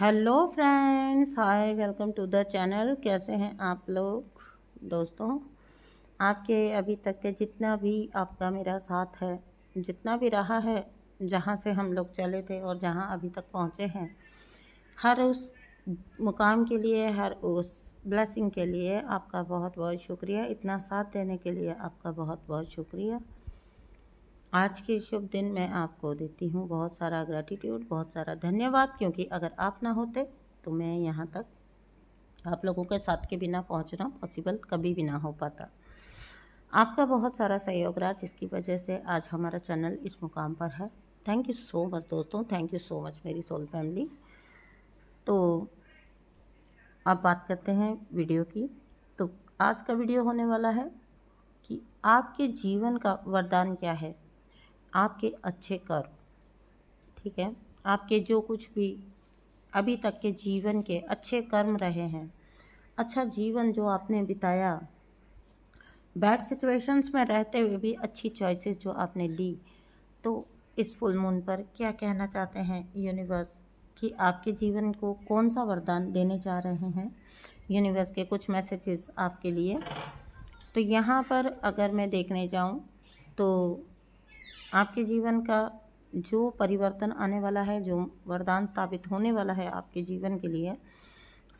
hello friends hi welcome to the channel कैसे हैं आप लोग दोस्तों आपके अभी तक के जितना भी आपका मेरा साथ है जितना भी रहा है जहाँ से हम लोग चले थे और जहाँ अभी तक पहुँचे हैं हर उस मुकाम के लिए हर उस ब्लेसिंग के लिए आपका बहुत बहुत शुक्रिया इतना साथ देने के लिए आपका बहुत बहुत शुक्रिया आज के शुभ दिन मैं आपको देती हूँ बहुत सारा ग्रैटिट्यूड बहुत सारा धन्यवाद क्योंकि अगर आप ना होते तो मैं यहाँ तक आप लोगों के साथ के बिना पहुँचना पॉसिबल कभी भी ना हो पाता आपका बहुत सारा सहयोग रहा जिसकी वजह से आज हमारा चैनल इस मुकाम पर है थैंक यू सो मच दोस्तों थैंक यू सो मच मेरी सोल फैमिली तो अब बात करते हैं वीडियो की तो आज का वीडियो होने वाला है कि आपके जीवन का वरदान क्या है आपके अच्छे कर्म ठीक है आपके जो कुछ भी अभी तक के जीवन के अच्छे कर्म रहे हैं अच्छा जीवन जो आपने बिताया बैड सिचुएशंस में रहते हुए भी अच्छी चॉइसेस जो आपने ली तो इस फुल मून पर क्या कहना चाहते हैं यूनिवर्स कि आपके जीवन को कौन सा वरदान देने जा रहे हैं यूनिवर्स के कुछ मैसेजेस आपके लिए तो यहाँ पर अगर मैं देखने जाऊँ तो आपके जीवन का जो परिवर्तन आने वाला है जो वरदान स्थापित होने वाला है आपके जीवन के लिए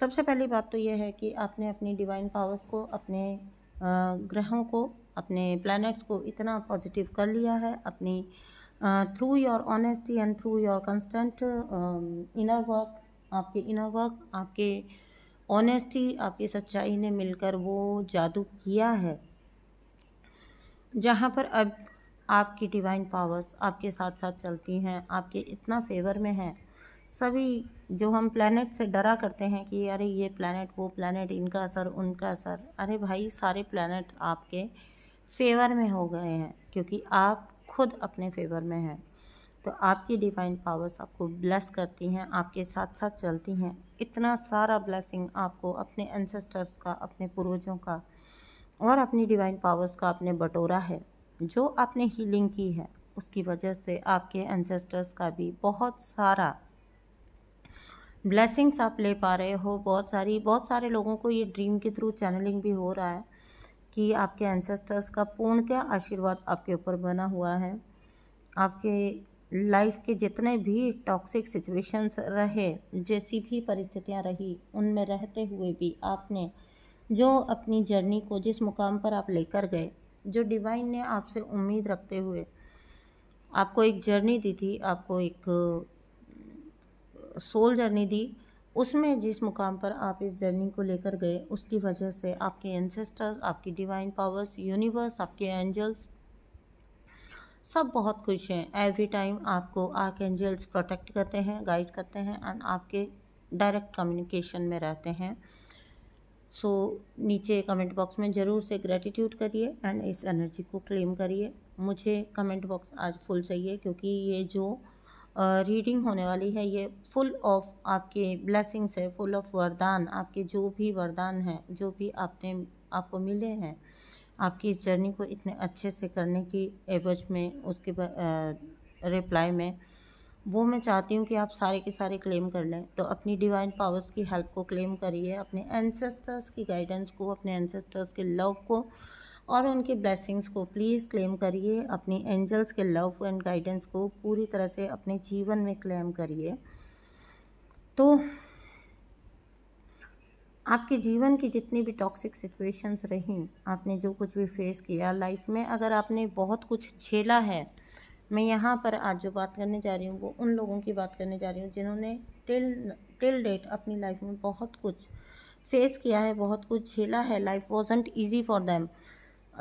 सबसे पहली बात तो यह है कि आपने अपनी डिवाइन पावर्स को अपने ग्रहों को अपने प्लैनेट्स को इतना पॉजिटिव कर लिया है अपनी through your honesty and through your constant inner work आपके इनर वर्क आपके ऑनेस्टी आपकी सच्चाई ने मिलकर वो जादू किया है जहाँ पर अब आपकी डिवाइन पावर्स आपके साथ साथ चलती हैं आपके इतना फेवर में हैं सभी जो हम प्लानट से डरा करते हैं कि अरे ये प्लानट वो प्लानट इनका असर उनका असर अरे भाई सारे प्लानट आपके फेवर में हो गए हैं क्योंकि आप खुद अपने फेवर में हैं तो आपकी डिवाइन पावर्स आपको ब्लेस करती हैं आपके साथ साथ चलती हैं इतना सारा ब्लेसिंग आपको अपने एंसेस्टर्स का अपने पूर्वजों का और अपनी डिवाइन पावर्स का आपने बटोरा है जो आपने हीलिंग की है उसकी वजह से आपके एंसेस्टर्स का भी बहुत सारा ब्लेसिंग्स आप ले पा रहे हो बहुत सारी बहुत सारे लोगों को ये ड्रीम के थ्रू चैनलिंग भी हो रहा है कि आपके एंसेस्टर्स का पूर्णतया आशीर्वाद आपके ऊपर बना हुआ है आपके लाइफ के जितने भी टॉक्सिक सिचुएशंस रहे जैसी भी परिस्थितियां रही उनमें रहते हुए भी आपने जो अपनी जर्नी को जिस मुकाम पर आप लेकर गए जो डिवाइन ने आपसे उम्मीद रखते हुए आपको एक जर्नी दी थी आपको एक सोल जर्नी दी उसमें जिस मुकाम पर आप इस जर्नी को लेकर गए उसकी वजह से आपके एंसेस्टर्स आपकी डिवाइन पावर्स यूनिवर्स आपके एंजल्स सब बहुत खुश हैं एवरी टाइम आपको आर्क एंजल्स प्रोटेक्ट करते हैं गाइड करते हैं एंड आपके डायरेक्ट कम्युनिकेशन में रहते हैं सो so, नीचे कमेंट बॉक्स में ज़रूर से ग्रेटिट्यूड करिए एंड इस एनर्जी को क्लेम करिए मुझे कमेंट बॉक्स आज फुल चाहिए क्योंकि ये जो रीडिंग होने वाली है ये फुल ऑफ आपके ब्लेसिंग्स है फुल ऑफ वरदान आपके जो भी वरदान हैं जो भी आपने आपको मिले हैं आपकी इस जर्नी को इतने अच्छे से करने की एवज में उसके रिप्लाई में वो मैं चाहती हूँ कि आप सारे के सारे क्लेम कर लें तो अपनी डिवाइन पावर्स की हेल्प को क्लेम करिए अपने एनसेस्टर्स की गाइडेंस को अपने एनसेस्टर्स के लव को और उनके ब्लेसिंग्स को प्लीज़ क्लेम करिए अपनी एंजल्स के लव एंड गाइडेंस को पूरी तरह से अपने जीवन में क्लेम करिए तो आपके जीवन की जितनी भी टॉक्सिक सिचुएशंस रहीं आपने जो कुछ भी फेस किया लाइफ में अगर आपने बहुत कुछ झेला है मैं यहाँ पर आज जो बात करने जा रही हूँ वो उन लोगों की बात करने जा रही हूँ जिन्होंने टिल टिल डेट अपनी लाइफ में बहुत कुछ फेस किया है बहुत कुछ झेला है life wasn't easy for them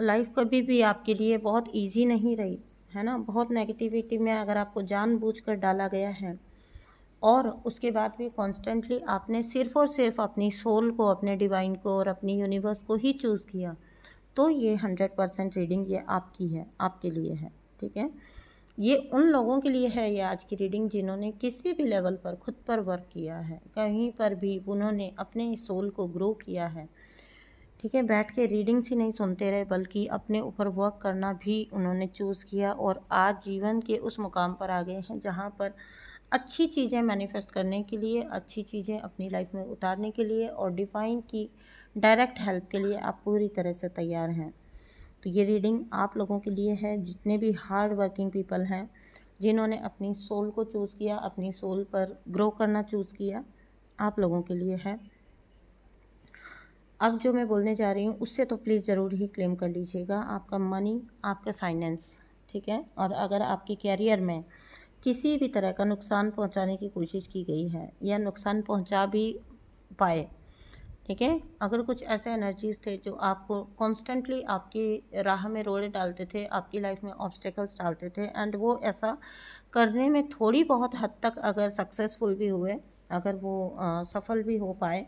life कभी भी आपके लिए बहुत ईजी नहीं रही है ना बहुत नेगेटिविटी में अगर आपको जानबूझकर डाला गया है और उसके बाद भी कॉन्स्टेंटली आपने सिर्फ और सिर्फ अपनी सोल को अपने डिवाइन को और अपनी यूनिवर्स को ही चूज़ किया तो ये हंड्रेड परसेंट रीडिंग ये आपकी है आपके लिए है ठीक है ये उन लोगों के लिए है ये आज की रीडिंग जिन्होंने किसी भी लेवल पर खुद पर वर्क किया है कहीं पर भी उन्होंने अपने सोल को ग्रो किया है ठीक है बैठ के रीडिंग्स ही नहीं सुनते रहे बल्कि अपने ऊपर वर्क करना भी उन्होंने चूज़ किया और आज जीवन के उस मुकाम पर आ गए हैं जहाँ पर अच्छी चीज़ें मैनिफेस्ट करने के लिए अच्छी चीज़ें अपनी लाइफ में उतारने के लिए और डिवाइन की डायरेक्ट हेल्प के लिए आप पूरी तरह से तैयार हैं तो ये रीडिंग आप लोगों के लिए है जितने भी हार्ड वर्किंग पीपल हैं जिन्होंने अपनी सोल को चूज़ किया अपनी सोल पर ग्रो करना चूज़ किया आप लोगों के लिए है अब जो मैं बोलने जा रही हूँ उससे तो प्लीज़ ज़रूर ही क्लेम कर लीजिएगा आपका मनी आपके फाइनेंस ठीक है और अगर आपके कैरियर में किसी भी तरह का नुकसान पहुँचाने की कोशिश की गई है या नुकसान पहुँचा भी पाए ठीक है अगर कुछ ऐसे एनर्जीज थे जो आपको कॉन्स्टेंटली आपकी राह में रोड़े डालते थे आपकी लाइफ में ऑब्स्टिकल्स डालते थे एंड वो ऐसा करने में थोड़ी बहुत हद तक अगर सक्सेसफुल भी हुए अगर वो आ, सफल भी हो पाए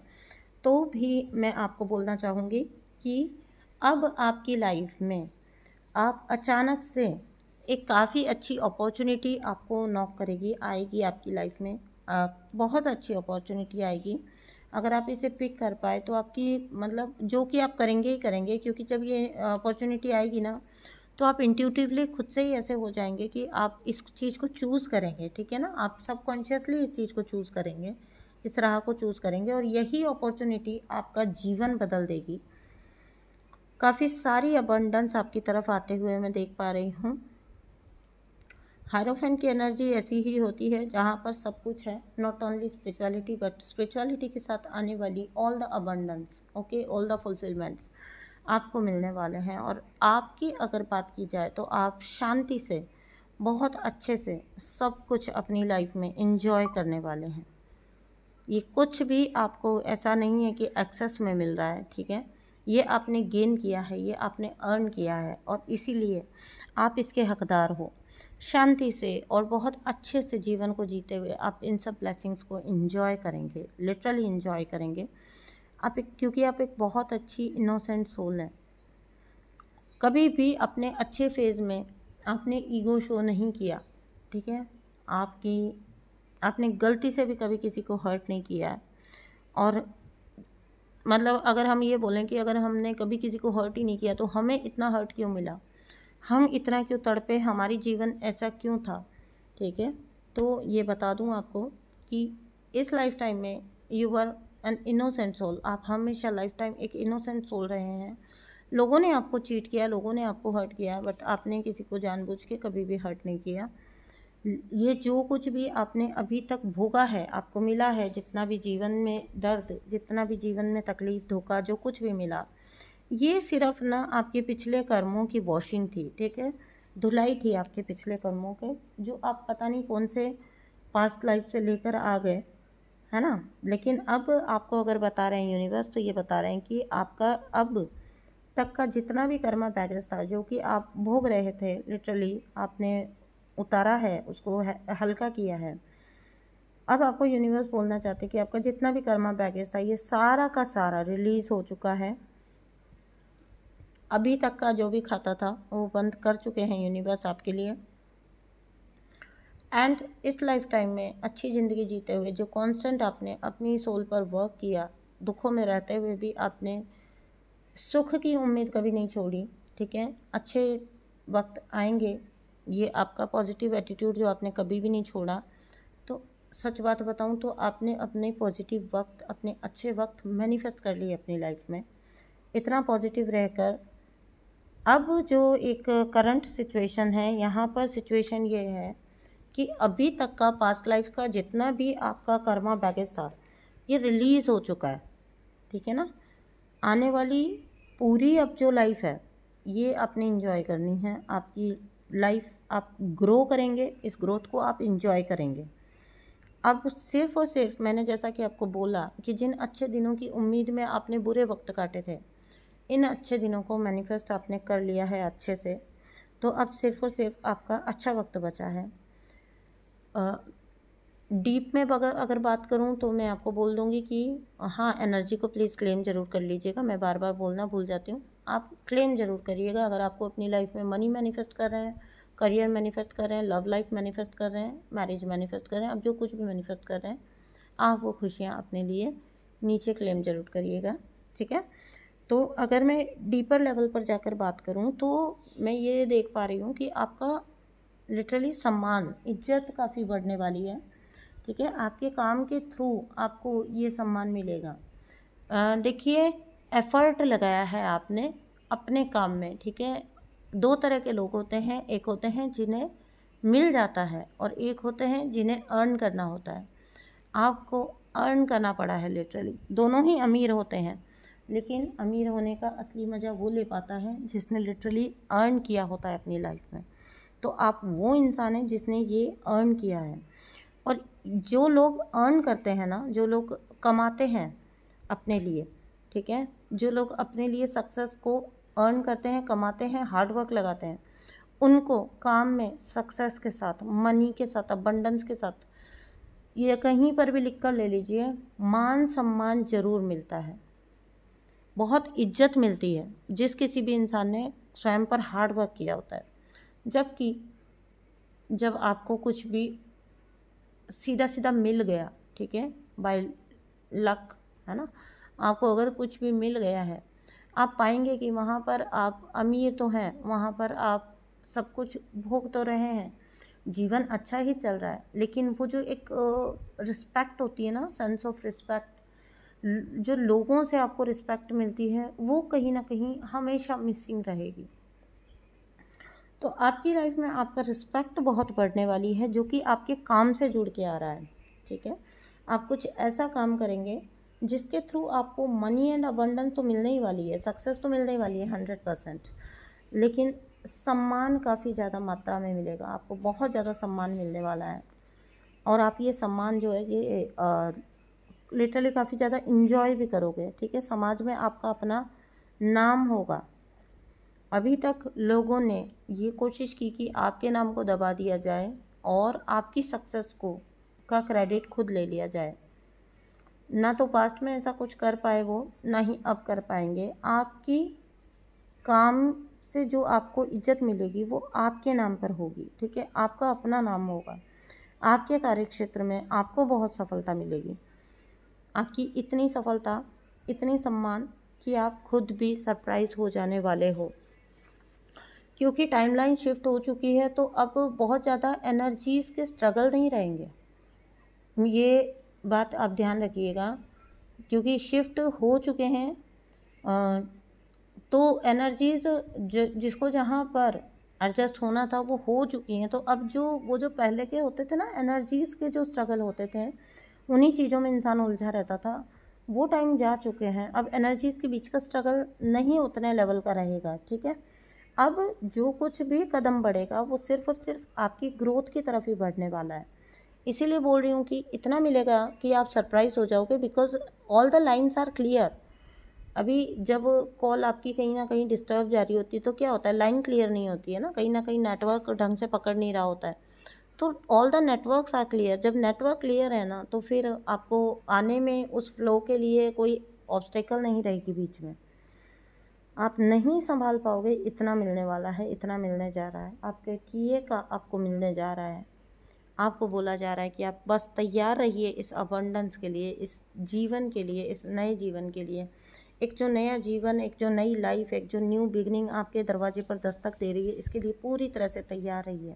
तो भी मैं आपको बोलना चाहूँगी कि अब आपकी लाइफ में आप अचानक से एक काफ़ी अच्छी अपॉर्चुनिटी आपको नॉक करेगी आएगी आपकी लाइफ में आ, बहुत अच्छी अपॉर्चुनिटी आएगी अगर आप इसे पिक कर पाए तो आपकी मतलब जो कि आप करेंगे ही करेंगे क्योंकि जब ये अपॉर्चुनिटी आएगी ना तो आप इंट्यूटिवली खुद से ही ऐसे हो जाएंगे कि आप इस चीज़ को चूज़ करेंगे ठीक है ना आप सबकॉन्शियसली इस चीज़ को चूज़ करेंगे इस राह को चूज़ करेंगे और यही अपॉर्चुनिटी आपका जीवन बदल देगी काफ़ी सारी अबंडेंस आपकी तरफ आते हुए मैं देख पा रही हूँ हायरोफेंट की एनर्जी ऐसी ही होती है जहाँ पर सब कुछ है not only spirituality but spirituality के साथ आने वाली all the abundance okay all the fulfilments आपको मिलने वाले हैं और आपकी अगर बात की जाए तो आप शांति से बहुत अच्छे से सब कुछ अपनी लाइफ में इंजॉय करने वाले हैं ये कुछ भी आपको ऐसा नहीं है कि एक्सेस में मिल रहा है ठीक है ये आपने गेन किया है ये आपने अर्न किया है और इसीलिए आप इसके हकदार हो शांति से और बहुत अच्छे से जीवन को जीते हुए आप इन सब ब्लेसिंग्स को इन्जॉय करेंगे लिटरली इन्जॉय करेंगे आप एक क्योंकि आप एक बहुत अच्छी इनोसेंट सोल हैं कभी भी अपने अच्छे फेज़ में आपने ईगो शो नहीं किया ठीक है आपकी आपने गलती से भी कभी किसी को हर्ट नहीं किया है और मतलब अगर हम ये बोलें कि अगर हमने कभी किसी को हर्ट ही नहीं किया तो हमें इतना हर्ट क्यों मिला हम इतना क्यों तड़पे हमारी जीवन ऐसा क्यों था ठीक है तो ये बता दूँ आपको कि इस लाइफ टाइम में you are an innocent soul आप हमेशा लाइफ टाइम एक इनोसेंट सोल रहे हैं लोगों ने आपको चीट किया लोगों ने आपको हर्ट किया बट आपने किसी को जानबूझ के कभी भी हर्ट नहीं किया ये जो कुछ भी आपने अभी तक भोगा है आपको मिला है जितना भी जीवन में दर्द जितना भी जीवन में तकलीफ़ धोखा जो कुछ भी मिला ये सिर्फ ना आपके पिछले कर्मों की वॉशिंग थी ठीक है धुलाई थी आपके पिछले कर्मों के जो आप पता नहीं कौन से पास्ट लाइफ से लेकर आ गए है ना लेकिन अब आपको अगर बता रहे हैं यूनिवर्स तो ये बता रहे हैं कि आपका अब तक का जितना भी कर्मा पैकेज था जो कि आप भोग रहे थे लिटरली आपने उतारा है उसको हल्का किया है अब आपको यूनिवर्स बोलना चाहते कि आपका जितना भी कर्मा पैकेज था ये सारा का सारा रिलीज़ हो चुका है अभी तक का जो भी खाता था वो बंद कर चुके हैं यूनिवर्स आपके लिए एंड इस लाइफ टाइम में अच्छी ज़िंदगी जीते हुए जो कांस्टेंट आपने अपनी सोल पर वर्क किया दुखों में रहते हुए भी आपने सुख की उम्मीद कभी नहीं छोड़ी ठीक है अच्छे वक्त आएंगे ये आपका पॉजिटिव एटीट्यूड जो आपने कभी भी नहीं छोड़ा तो सच बात बताऊँ तो आपने अपने पॉजिटिव वक्त अपने अच्छे वक्त मैनिफेस्ट कर लिए अपनी लाइफ में इतना पॉजिटिव रहकर अब जो एक करंट सिचुएशन है यहाँ पर सिचुएशन ये है कि अभी तक का पास्ट लाइफ का जितना भी आपका कर्मा बैगेज था ये रिलीज़ हो चुका है ठीक है ना आने वाली पूरी अब जो लाइफ है ये आपने इंजॉय करनी है आपकी लाइफ आप ग्रो करेंगे इस ग्रोथ को आप इंजॉय करेंगे अब सिर्फ़ और सिर्फ मैंने जैसा कि आपको बोला कि जिन अच्छे दिनों की उम्मीद में आपने बुरे वक्त काटे थे इन अच्छे दिनों को मैनिफेस्ट आपने कर लिया है अच्छे से तो अब सिर्फ और सिर्फ आपका अच्छा वक्त बचा है डीप में अगर अगर बात करूं तो मैं आपको बोल दूंगी कि हाँ एनर्जी को प्लीज़ क्लेम ज़रूर कर लीजिएगा मैं बार बार बोलना भूल जाती हूँ आप क्लेम ज़रूर करिएगा अगर आपको अपनी लाइफ में मनी मैनिफेस्ट कर रहे हैं करियर मैनिफेस्ट कर रहे हैं लव लाइफ मैनिफेस्ट कर रहे हैं मैरिज मैनिफेस्ट कर रहे हैं आप जो कुछ भी मैनिफेस्ट कर रहे हैं आप वो खुशियाँ अपने लिए नीचे क्लेम ज़रूर करिएगा ठीक है तो अगर मैं डीपर लेवल पर जाकर बात करूँ तो मैं ये देख पा रही हूँ कि आपका लिटरली सम्मान इज्जत काफ़ी बढ़ने वाली है ठीक है आपके काम के थ्रू आपको ये सम्मान मिलेगा देखिए एफर्ट लगाया है आपने अपने काम में ठीक है दो तरह के लोग होते हैं एक होते हैं जिन्हें मिल जाता है और एक होते हैं जिन्हें अर्न करना होता है आपको अर्न करना पड़ा है लिटरली दोनों ही अमीर होते हैं लेकिन अमीर होने का असली मज़ा वो ले पाता है जिसने लिटरली अर्न किया होता है अपनी लाइफ में तो आप वो इंसान हैं जिसने ये अर्न किया है और जो लोग अर्न करते हैं ना जो लोग कमाते हैं अपने लिए ठीक है जो लोग अपने लिए सक्सेस को अर्न करते हैं कमाते हैं हार्डवर्क लगाते हैं उनको काम में सक्सेस के साथ मनी के साथ अबंडेंस के साथ ये कहीं पर भी लिख कर ले लीजिए मान सम्मान ज़रूर मिलता है बहुत इज्जत मिलती है जिस किसी भी इंसान ने स्वयं पर हार्ड वर्क किया होता है जबकि जब आपको कुछ भी सीधा सीधा मिल गया ठीक है बाय लक है ना आपको अगर कुछ भी मिल गया है आप पाएंगे कि वहाँ पर आप अमीर तो हैं वहाँ पर आप सब कुछ भोग तो रहे हैं जीवन अच्छा ही चल रहा है लेकिन वो जो एक रिस्पेक्ट होती है ना सेंस ऑफ रिस्पेक्ट जो लोगों से आपको रिस्पेक्ट मिलती है वो कहीं ना कहीं हमेशा मिसिंग रहेगी तो आपकी लाइफ में आपका रिस्पेक्ट बहुत बढ़ने वाली है जो कि आपके काम से जुड़ के आ रहा है ठीक है आप कुछ ऐसा काम करेंगे जिसके थ्रू आपको मनी एंड अबंडन तो मिलने ही वाली है सक्सेस तो मिलने ही वाली है हंड्रेड परसेंट लेकिन सम्मान काफ़ी ज़्यादा मात्रा में मिलेगा आपको बहुत ज़्यादा सम्मान मिलने वाला है और आप ये सम्मान जो है ये लिटरली काफ़ी ज़्यादा इन्जॉय भी करोगे ठीक है समाज में आपका अपना नाम होगा अभी तक लोगों ने ये कोशिश की कि आपके नाम को दबा दिया जाए और आपकी सक्सेस को का क्रेडिट खुद ले लिया जाए ना तो पास्ट में ऐसा कुछ कर पाए वो ना ही अब कर पाएंगे आपकी काम से जो आपको इज्जत मिलेगी वो आपके नाम पर होगी ठीक है आपका अपना नाम होगा आपके कार्यक्षेत्र में आपको बहुत सफलता मिलेगी आपकी इतनी सफलता इतनी सम्मान कि आप खुद भी सरप्राइज हो जाने वाले हो क्योंकि टाइमलाइन शिफ्ट हो चुकी है तो अब बहुत ज़्यादा एनर्जीज के स्ट्रगल नहीं रहेंगे ये बात आप ध्यान रखिएगा क्योंकि शिफ्ट हो चुके हैं तो एनर्जीज जिसको जहाँ पर एडजस्ट होना था वो हो चुकी हैं तो अब जो वो जो पहले के होते थे ना एनर्जीज़ के जो स्ट्रगल होते थे उन्हीं चीज़ों में इंसान उलझा रहता था वो टाइम जा चुके हैं अब एनर्जीज के बीच का स्ट्रगल नहीं उतने लेवल का रहेगा ठीक है अब जो कुछ भी कदम बढ़ेगा वो सिर्फ और सिर्फ आपकी ग्रोथ की तरफ ही बढ़ने वाला है इसीलिए बोल रही हूँ कि इतना मिलेगा कि आप सरप्राइज हो जाओगे because all the lines are clear अभी जब कॉल आपकी कहीं ना कहीं डिस्टर्ब जा रही होती है तो क्या होता है लाइन क्लियर नहीं होती है ना कहीं ना कहीं नेटवर्क ढंग से पकड़ नहीं रहा होता है तो all the networks are clear जब नेटवर्क क्लियर है ना तो फिर आपको आने में उस फ्लो के लिए कोई ऑब्स्टेकल नहीं रहेगी बीच में आप नहीं संभाल पाओगे इतना मिलने वाला है इतना मिलने जा रहा है आपके किए का आपको मिलने जा रहा है आपको बोला जा रहा है कि आप बस तैयार रहिए इस अबंडेंस के लिए इस जीवन के लिए इस नए जीवन के लिए एक जो नया जीवन एक जो नई लाइफ एक जो न्यू बिगनिंग आपके दरवाजे पर दस्तक दे रही है इसके लिए पूरी तरह से तैयार रहिए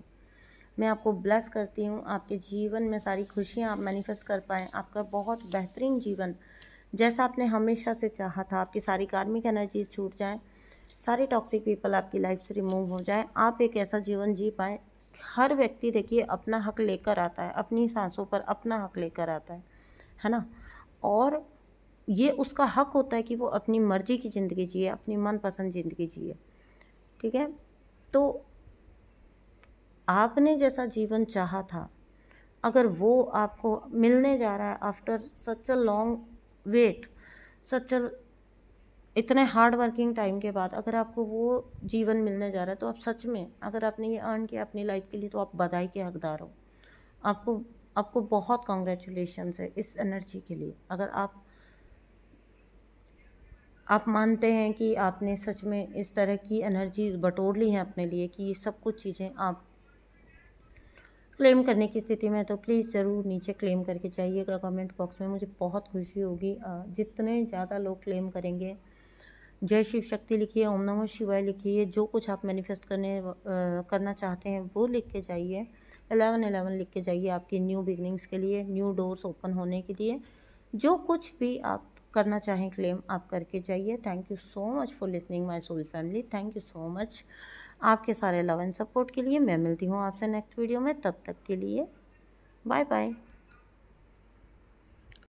मैं आपको ब्लेस करती हूँ आपके जीवन में सारी खुशियाँ आप मैनिफेस्ट कर पाएँ आपका बहुत बेहतरीन जीवन जैसा आपने हमेशा से चाहा था आपकी सारी कार्मिक एनर्जीज छूट जाएँ सारे टॉक्सिक पीपल आपकी लाइफ से रिमूव हो जाए आप एक ऐसा जीवन जी पाए हर व्यक्ति देखिए अपना हक लेकर आता है अपनी सांसों पर अपना हक लेकर आता है है ना और ये उसका हक होता है कि वो अपनी मर्ज़ी की ज़िंदगी जिए अपनी मनपसंद ज़िंदगी जिए ठीक है तो आपने जैसा जीवन चाहा था अगर वो आपको मिलने जा रहा है after such a long wait such a इतने हार्ड वर्किंग टाइम के बाद अगर आपको वो जीवन मिलने जा रहा है तो आप सच में अगर आपने ये अर्न किया अपनी लाइफ के लिए तो आप बधाई के हकदार हो आपको आपको बहुत कॉन्ग्रेचुलेशन है इस एनर्जी के लिए अगर आप आप मानते हैं कि आपने सच में इस तरह की एनर्जी बटोर ली है अपने लिए कि ये सब कुछ चीज़ें आप क्लेम करने की स्थिति में तो प्लीज़ ज़रूर नीचे क्लेम करके जाइएगा कमेंट बॉक्स में मुझे बहुत खुशी होगी जितने ज़्यादा लोग क्लेम करेंगे जय शिव शक्ति लिखिए ओम नमः शिवाय लिखिए जो कुछ आप मैनिफेस्ट करने करना चाहते हैं वो लिख के जाइए एलेवन एलेवन लिख के जाइए आपकी न्यू बिगनिंग्स के लिए न्यू डोर्स ओपन होने के लिए जो कुछ भी आप करना चाहें क्लेम आप करके जाइए thank you so much for listening my soul family thank you so much आपके सारे लव एंड सपोर्ट के लिए मैं मिलती हूँ आपसे नेक्स्ट वीडियो में तब तक के लिए बाय बाय